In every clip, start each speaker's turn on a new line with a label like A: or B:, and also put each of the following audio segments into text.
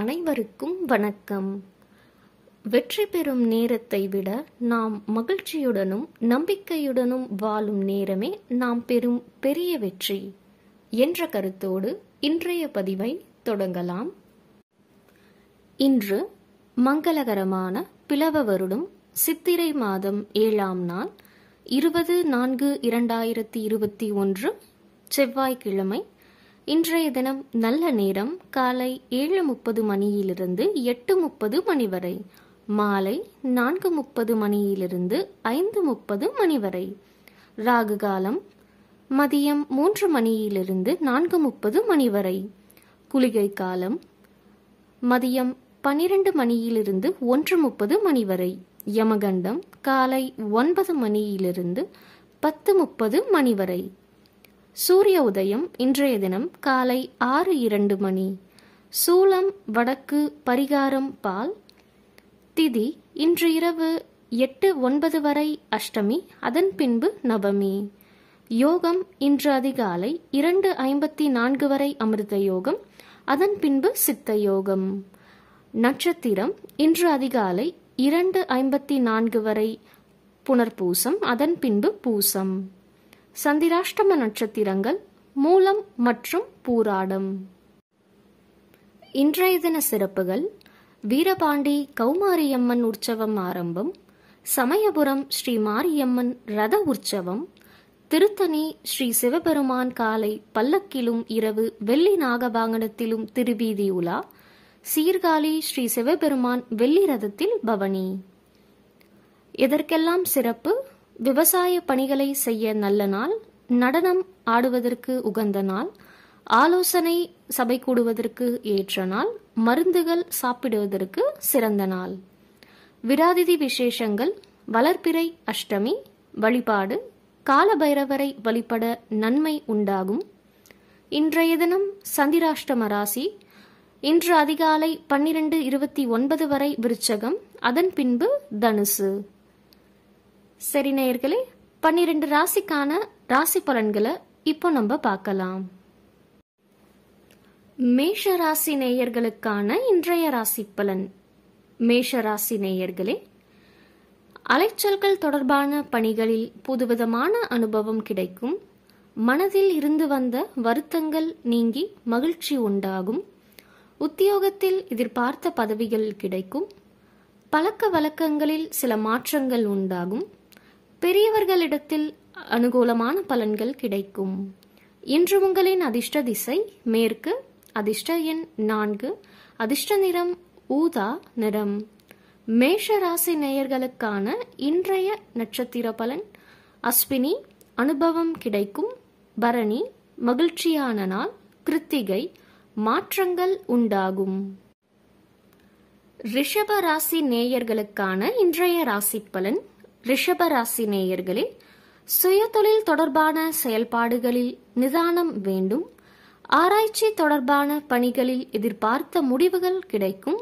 A: அனைவருக்கும் வணக்கம் வெற்றி பெறும் நேரத்தை விட நாம் மகிழ்ச்சியுடனும் நம்பிக்கையுடனும் வாழும் நேரமே நாம் பெறும் பெரிய வெற்றி என்ற கருத்தோடு இன்றைய பதிவை தொடங்கலாம் இன்று மங்களகரமான பிளவ வருடம் சித்திரை மாதம் ஏழாம் நாள் இருபது நான்கு இரண்டாயிரத்தி இருபத்தி ஒன்று செவ்வாய்க்கிழமை இன்றைய தினம் நல்ல நேரம் காலை ஏழு முப்பது மணியிலிருந்து எட்டு முப்பது மணி வரை மாலை நான்கு முப்பது மணியிலிருந்து ஐந்து முப்பது மணி வரை ராகு காலம் மதியம் மூன்று மணியிலிருந்து நான்கு முப்பது மணி வரை குளிகை காலம் மதியம் பனிரெண்டு மணியிலிருந்து ஒன்று முப்பது மணி வரை யமகண்டம் காலை ஒன்பது மணியிலிருந்து பத்து முப்பது மணி வரை சூரிய உதயம் இன்றைய தினம் காலை ஆறு இரண்டு மணி சூலம் வடக்கு பரிகாரம் பால் திதி இன்று இரவு எட்டு ஒன்பது வரை அஷ்டமி அதன் பின்பு நவமி யோகம் இன்று அதிகாலை இரண்டு ஐம்பத்தி நான்கு வரை அமிர்த யோகம் அதன் பின்பு சித்த யோகம் நட்சத்திரம் இன்று அதிகாலை இரண்டு ஐம்பத்தி நான்கு வரை புனர்பூசம் அதன் பின்பு பூசம் சந்திராஷ்டம நட்சத்திரங்கள் மூலம் மற்றும் பூராடம் இன்றைய தின சிறப்புகள் வீரபாண்டி கௌமாரியம்மன் உற்சவம் ஆரம்பம் சமயபுரம் ஸ்ரீ மாரியம்மன் ரத உற்சவம் திருத்தணி ஸ்ரீ சிவபெருமான் காலை பல்லக்கிலும் இரவு வெள்ளி நாகபாங்கனத்திலும் திருவீதி உலா சீர்காழி ஸ்ரீ சிவபெருமான் வெள்ளி ரதத்தில் பவனி இதற்கெல்லாம் சிறப்பு விவசாய பணிகளை செய்ய நல்ல நாள் நடனம் ஆடுவதற்கு உகந்த நாள் ஆலோசனை சபை கூடுவதற்கு ஏற்ற நாள் மருந்துகள் சாப்பிடுவதற்கு சிறந்த நாள் விராதிதி விசேஷங்கள் வளர்ப்பிறை அஷ்டமி வழிபாடு காலபைரவரை வழிபட நன்மை உண்டாகும் இன்றைய தினம் சந்திராஷ்டம ராசி இன்று அதிகாலை பன்னிரண்டு இருபத்தி ஒன்பது வரை விருச்சகம் அதன் பின்பு தனுசு சரி நேயர்களே பன்னிரண்டு ராசிக்கான ராசி பலன்களை இப்போ நம்ம பார்க்கலாம் மேஷ ராசி நேயர்களுக்கான இன்றைய ராசி பலன் மேஷ ராசி நேயர்களே அலைச்சல்கள் தொடர்பான பணிகளில் புதுவிதமான அனுபவம் கிடைக்கும் மனதில் இருந்து வந்த வருத்தங்கள் நீங்கி மகிழ்ச்சி உண்டாகும் உத்தியோகத்தில் எதிர்பார்த்த பதவிகள் கிடைக்கும் பழக்க வழக்கங்களில் சில மாற்றங்கள் உண்டாகும் பெரியவர்களிடத்தில் அனுகூலமான பலன்கள் கிடைக்கும் இன்று உங்களின் அதிர்ஷ்ட திசை மேற்கு அதிர்ஷ்ட எண் நான்கு அதிர்ஷ்ட நிறம் ஊதா நிறம் மேஷ ராசி நேயர்களுக்கான இன்றைய நட்சத்திர பலன் அஸ்வினி அனுபவம் கிடைக்கும் பரணி மகிழ்ச்சியான நாள் கிருத்திகை மாற்றங்கள் உண்டாகும் ரிஷப ராசி நேயர்களுக்கான இன்றைய ராசி பலன் ரிஷபராசி நேயர்களே சுயதொழில் தொடர்பான செயல்பாடுகளில் நிதானம் வேண்டும் ஆராய்ச்சி தொடர்பான பணிகளில் எதிர்பார்த்த முடிவுகள் கிடைக்கும்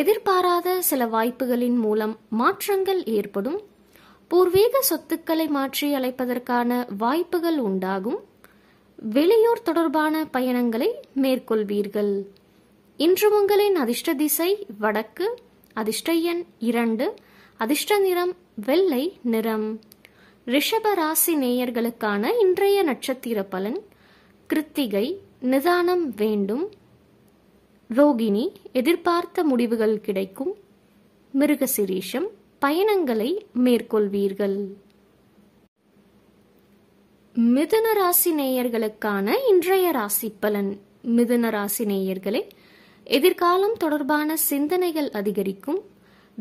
A: எதிர்பாராத சில வாய்ப்புகளின் மூலம் மாற்றங்கள் ஏற்படும் பூர்வீக சொத்துக்களை மாற்றி அழைப்பதற்கான வாய்ப்புகள் உண்டாகும் வெளியூர் தொடர்பான பயணங்களை மேற்கொள்வீர்கள் இன்று உங்களின் அதிர்ஷ்ட திசை வடக்கு அதிர்ஷ்ட எண் இரண்டு அதிர்ஷ்ட நிறம் வெள்ளை நிறம் ரிஷபராசி நேயர்களுக்கான இன்றைய நட்சத்திர பலன் கிருத்திகை நிதானம் வேண்டும் ரோகிணி எதிர்பார்த்த முடிவுகள் கிடைக்கும் மிருகசிரீஷம் பயணங்களை மேற்கொள்வீர்கள் மிதுன ராசி நேயர்களுக்கான இன்றைய ராசி பலன் மிதுன ராசி நேயர்களே எதிர்காலம் தொடர்பான சிந்தனைகள் அதிகரிக்கும்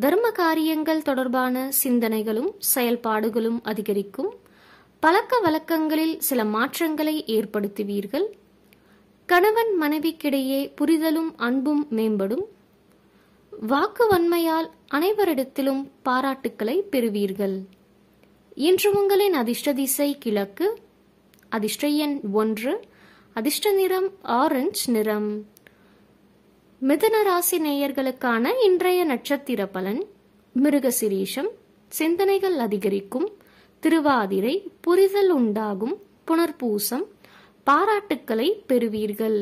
A: தர்ம காரியங்கள் தொடர்பான சிந்தனைகளும் செயல்பாடுகளும் அதிகரிக்கும் பழக்க வழக்கங்களில் சில மாற்றங்களை ஏற்படுத்துவீர்கள் கணவன் மனைவிக்கிடையே புரிதலும் அன்பும் மேம்படும் வாக்கு வன்மையால் அனைவரிடத்திலும் பாராட்டுக்களை பெறுவீர்கள் இன்று உங்களின் அதிர்ஷ்ட திசை கிழக்கு அதிர்ஷ்ட எண் ஒன்று அதிர்ஷ்ட நிறம் ஆரஞ்சு நிறம் மிதன ராசி நேயர்களுக்கான இன்றைய நட்சத்திர பலன் மிருகசிரீஷம் சிந்தனைகள் அதிகரிக்கும் திருவாதிரை புரிதல் உண்டாகும் புனர்பூசம் பாராட்டுக்களை பெறுவீர்கள்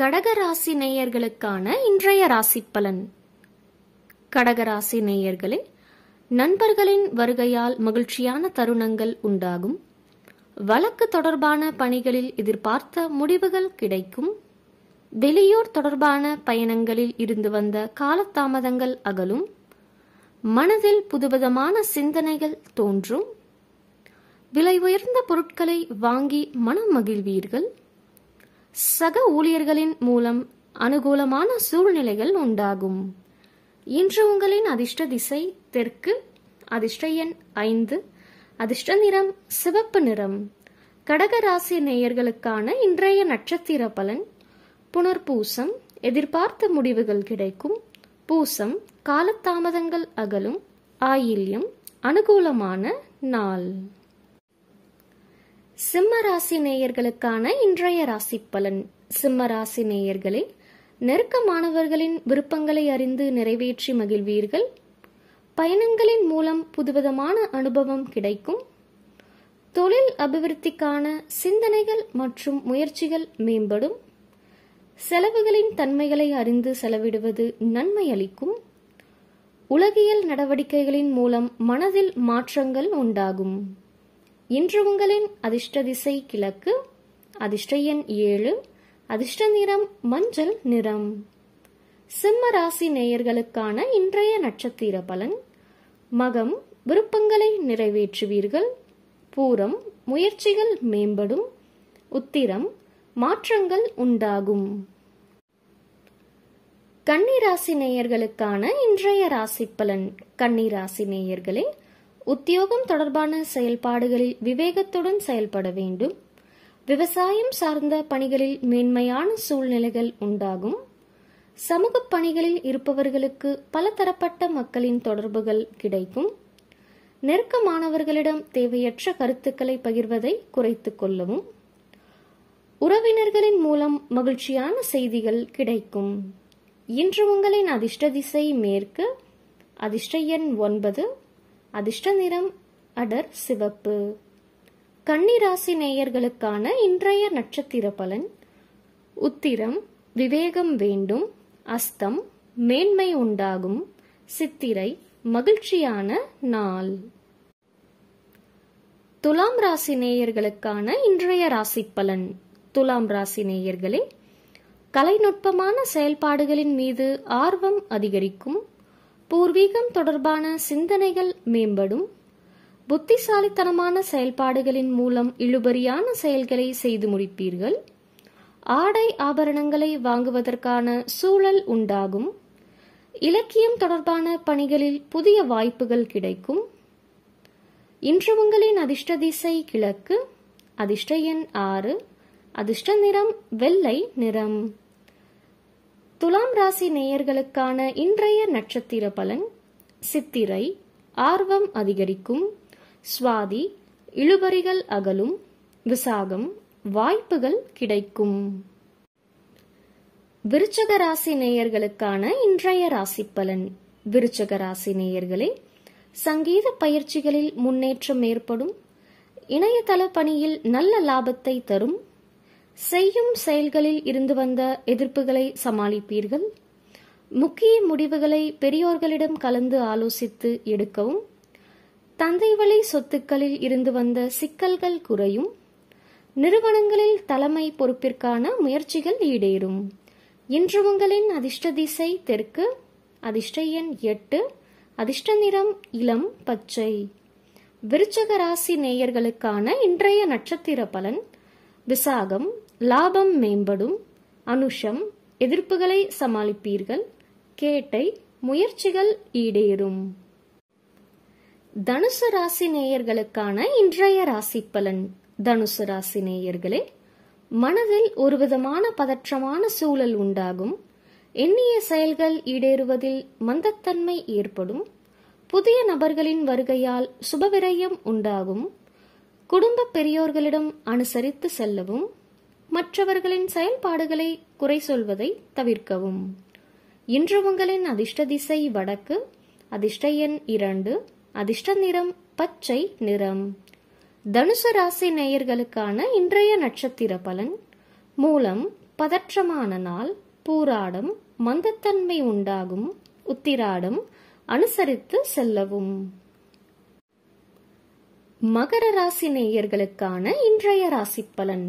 A: கடகராசி நேயர்களுக்கான இன்றைய ராசி பலன் கடகராசி நேயர்களே நண்பர்களின் வருகையால் மகிழ்ச்சியான தருணங்கள் உண்டாகும் வழக்கு தொடர்பான பணிகளில் எதிர்பார்த்த முடிவுகள் கிடைக்கும் வெளியூர் தொடர்பான பயணங்களில் இருந்து வந்த காலதாமதங்கள் அகலும் மனதில் புதுவிதமான சிந்தனைகள் தோன்றும் விலை உயர்ந்த பொருட்களை வாங்கி மனம் மகிழ்வீர்கள் சக ஊழியர்களின் மூலம் அனுகூலமான சூழ்நிலைகள் உண்டாகும் இன்று உங்களின் அதிர்ஷ்ட திசை தெற்கு அதிர்ஷ்ட எண் ஐந்து அதிர்ஷ்ட நிறம் சிவப்பு நிறம் கடகராசி நேயர்களுக்கான இன்றைய நட்சத்திர பலன் புனர் பூசம் எதிர்பார்த்த முடிவுகள் கிடைக்கும் பூசம் காலத்தாமதங்கள் அகலும் ஆயில்யம் அனுகூலமான நாள் சிம்ம ராசி நேயர்களுக்கான இன்றைய ராசி பலன் சிம்ம ராசி நேயர்களே நெருக்கமானவர்களின் விருப்பங்களை அறிந்து நிறைவேற்றி மகிழ்வீர்கள் பயணங்களின் மூலம் புதுவிதமான அனுபவம் கிடைக்கும் தொழில் அபிவிருத்திக்கான சிந்தனைகள் மற்றும் முயற்சிகள் மேம்படும் செலவுகளின் தன்மைகளை அறிந்து செலவிடுவது நன்மை அளிக்கும் உலகியல் நடவடிக்கைகளின் மூலம் மனதில் மாற்றங்கள் உண்டாகும் இன்று உங்களின் அதிர்ஷ்ட திசை கிழக்கு அதிர்ஷ்ட எண் ஏழு அதிர்ஷ்ட நிறம் மஞ்சள் நிறம் சிம்ம ராசி நேயர்களுக்கான இன்றைய நட்சத்திர பலன் மகம் விருப்பங்களை நிறைவேற்றுவீர்கள் பூரம் முயற்சிகள் மேம்படும் உத்திரம் மாற்றங்கள் உண்டாகும் கன்னிராசி நேயர்களுக்கான இன்றைய ராசி பலன் கன்னிராசி நேயர்களே உத்தியோகம் தொடர்பான செயல்பாடுகளில் விவேகத்துடன் செயல்பட வேண்டும் விவசாயம் சார்ந்த பணிகளில் மேன்மையான சூழ்நிலைகள் உண்டாகும் சமூக பணிகளில் இருப்பவர்களுக்கு பல தரப்பட்ட மக்களின் தொடர்புகள் கிடைக்கும் நெருக்கமானவர்களிடம் தேவையற்ற கருத்துக்களை பகிர்வதை குறைத்துக் கொள்ளவும் உறவினர்களின் மூலம் மகிழ்ச்சியான செய்திகள் கிடைக்கும் இன்று உங்களின் அதிர்ஷ்ட திசை மேற்கு அதிர்ஷ்ட எண் ஒன்பது அதிர்ஷ்ட நிறம் அடர் சிவப்பு கன்னிராசி நேயர்களுக்கான இன்றைய நட்சத்திர பலன் உத்திரம் விவேகம் வேண்டும் அஸ்தம் மேன்மை உண்டாகும் சித்திரை மகிழ்ச்சியான நாள் துலாம் ராசி நேயர்களுக்கான இன்றைய ராசி பலன் துலாம் ராசி நேயர்களே கலைநுட்பமான செயல்பாடுகளின் மீது ஆர்வம் அதிகரிக்கும் பூர்வீகம் தொடர்பான சிந்தனைகள் மேம்படும் புத்திசாலித்தனமான செயல்பாடுகளின் மூலம் இழுபறியான செயல்களை செய்து முடிப்பீர்கள் ஆடை ஆபரணங்களை வாங்குவதற்கான சூழல் உண்டாகும் இலக்கியம் தொடர்பான பணிகளில் புதிய வாய்ப்புகள் கிடைக்கும் இன்று உங்களின் அதிர்ஷ்ட திசை கிழக்கு அதிர்ஷ்ட எண் ஆறு அதிர்ஷ்ட நிறம் வெள்ளை நிறம் துலாம் ராசி நேயர்களுக்கான இன்றைய நட்சத்திர பலன் சித்திரை ஆர்வம் அதிகரிக்கும் சுவாதி இழுபறிகள் அகலும் விசாகம் வாய்ப்புகள் கிடைக்கும் விருச்சக ராசி நேயர்களுக்கான இன்றைய ராசி பலன் விருச்சக ராசி நேயர்களே சங்கீத பயிற்சிகளில் முன்னேற்றம் ஏற்படும் இணையதள பணியில் நல்ல லாபத்தை தரும் செய்யும் செயல்களில் இருந்து வந்த எதிர்ப்புகளை சமாளிப்பீர்கள் முக்கிய முடிவுகளை பெரியோர்களிடம் கலந்து ஆலோசித்து எடுக்கவும் தந்தை வழி சொத்துக்களில் இருந்து வந்த சிக்கல்கள் குறையும் நிறுவனங்களில் தலைமை பொறுப்பிற்கான முயற்சிகள் ஈடேறும் இன்று உங்களின் அதிர்ஷ்ட திசை தெற்கு அதிர்ஷ்ட எண் எட்டு அதிர்ஷ்ட நிறம் இளம் பச்சை விருச்சக ராசி நேயர்களுக்கான இன்றைய நட்சத்திர பலன் விசாகம் லாபம் மேம்படும் அனுஷம் எதிர்ப்புகளை சமாளிப்பீர்கள் கேட்டை முயற்சிகள் ஈடேறும் தனுசு ராசி நேயர்களுக்கான இன்றைய ராசி பலன் தனுசு ராசி நேயர்களே மனதில் ஒருவிதமான பதற்றமான சூழல் உண்டாகும் எண்ணிய செயல்கள் ஈடேறுவதில் மந்தத்தன்மை ஏற்படும் புதிய நபர்களின் வருகையால் சுபவிரயம் உண்டாகும் குடும்ப பெரியோர்களிடம் அனுசரித்து செல்லவும் மற்றவர்களின் செயல்பாடுகளை குறை சொல்வதை தவிர்க்கவும் இன்று உங்களின் அதிர்ஷ்ட திசை வடக்கு அதிர்ஷ்ட எண் இரண்டு அதிர்ஷ்ட நிறம் பச்சை நிறம் தனுசு ராசி நேயர்களுக்கான இன்றைய நட்சத்திர பலன் மூலம் பதற்றமான நாள் பூராடம் மந்தத்தன்மை உண்டாகும் உத்திராடம் அனுசரித்து செல்லவும் மகர ராசி நேயர்களுக்கான இன்றைய ராசி பலன்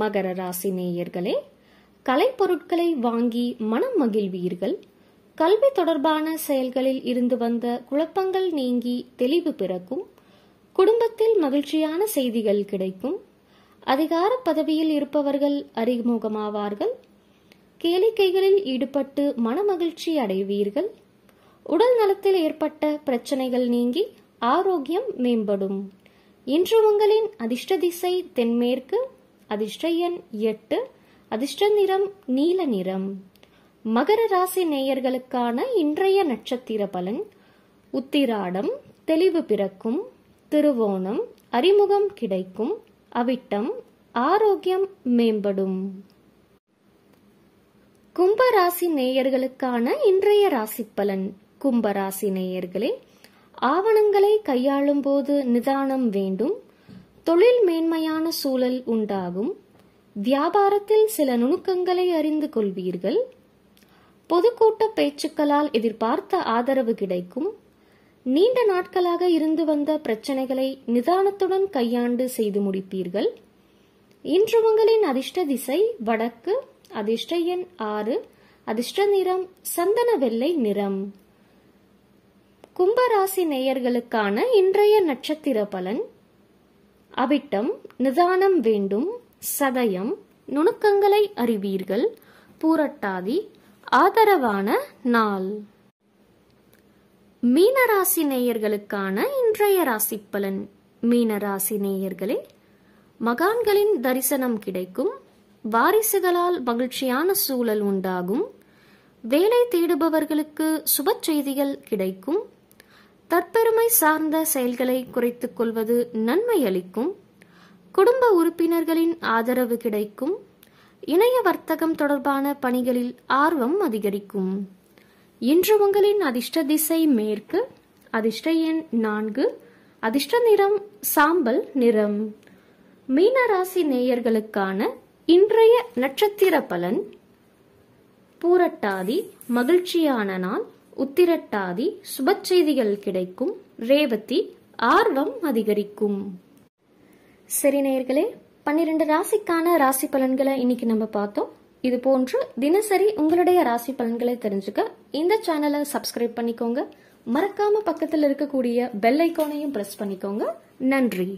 A: மகர ராசி நேயர்களே கலைப்பொருட்களை வாங்கி மனம் மகிழ்வீர்கள் கல்வி தொடர்பான செயல்களில் இருந்து வந்த குழப்பங்கள் நீங்கி தெளிவு பிறக்கும் குடும்பத்தில் மகிழ்ச்சியான செய்திகள் கிடைக்கும் அதிகார பதவியில் இருப்பவர்கள் அறிமுகமாவார்கள் கேளிக்கைகளில் ஈடுபட்டு மனமகிழ்ச்சி அடைவீர்கள் உடல் நலத்தில் ஏற்பட்ட பிரச்சனைகள் நீங்கி ஆரோக்கியம் மேம்படும் இன்று உங்களின் அதிர்ஷ்ட திசை தென்மேற்கு அதிர்ஷ்ட எட்டு அதிர்ஷ்ட நிறம் நீல நிறம் மகர ராசி நேயர்களுக்கான இன்றைய நட்சத்திர பலன் உத்திராடம் தெளிவு பிறக்கும் திருவோணம் அறிமுகம் கிடைக்கும் அவிட்டம் ஆரோக்கியம் மேம்படும் கும்பராசி நேயர்களுக்கான இன்றைய ராசி பலன் கும்பராசி நேயர்களே ஆவணங்களை கையாளும் போது நிதானம் வேண்டும் தொழில் மேன்மையான சூழல் உண்டாகும் வியாபாரத்தில் சில நுணுக்கங்களை அறிந்து கொள்வீர்கள் பொதுக்கூட்ட பேச்சுக்களால் எதிர்பார்த்த ஆதரவு கிடைக்கும் நீண்ட நாட்களாக இருந்து வந்த பிரச்சனைகளை நிதானத்துடன் கையாண்டு செய்து முடிப்பீர்கள் இன்று உங்களின் அதிர்ஷ்ட திசை வடக்கு அதிர்ஷ்ட எண் ஆறு அதிர்ஷ்ட நிறம் சந்தன வெள்ளை நிறம் கும்பராசி நேயர்களுக்கான இன்றைய நட்சத்திர பலன் அவிட்டம் நிதானம் வேண்டும் சதயம் நுணுக்கங்களை அறிவீர்கள் பூரட்டாதி ஆதரவான நாள் மீனராசி நேயர்களுக்கான இன்றைய ராசி பலன் மீனராசி நேயர்களே மகான்களின் தரிசனம் கிடைக்கும் வாரிசுகளால் மகிழ்ச்சியான சூழல் உண்டாகும் வேலை தேடுபவர்களுக்கு சுப செய்திகள் கிடைக்கும் தற்பெருமை சார்ந்த செயல்களை குறைத்துக் கொள்வது நன்மை அளிக்கும் குடும்ப உறுப்பினர்களின் ஆதரவு கிடைக்கும் இணைய வர்த்தகம் தொடர்பான பணிகளில் ஆர்வம் அதிகரிக்கும் இன்று உங்களின் அதிர்ஷ்ட திசை மேற்கு அதிர்ஷ்ட எண் நான்கு அதிர்ஷ்ட நிறம் சாம்பல் நிறம் மீனராசி நேயர்களுக்கான இன்றைய நட்சத்திர பலன் பூரட்டாதி மகிழ்ச்சியான நாள் உத்திரட்டாதி சுபச்செய்திகள் கிடைக்கும் ரேவதி ஆர்வம் அதிகரிக்கும் சரி நேர்களே பன்னிரெண்டு ராசிக்கான ராசி பலன்களை இன்னைக்கு நம்ம பார்த்தோம் இது போன்று தினசரி உங்களுடைய ராசி பலன்களை தெரிஞ்சுக்க இந்த சேனலை சப்ஸ்கிரைப் பண்ணிக்கோங்க மறக்காம பக்கத்தில் இருக்கக்கூடிய பெல் ஐக்கோனையும் பிரஸ் பண்ணிக்கோங்க நன்றி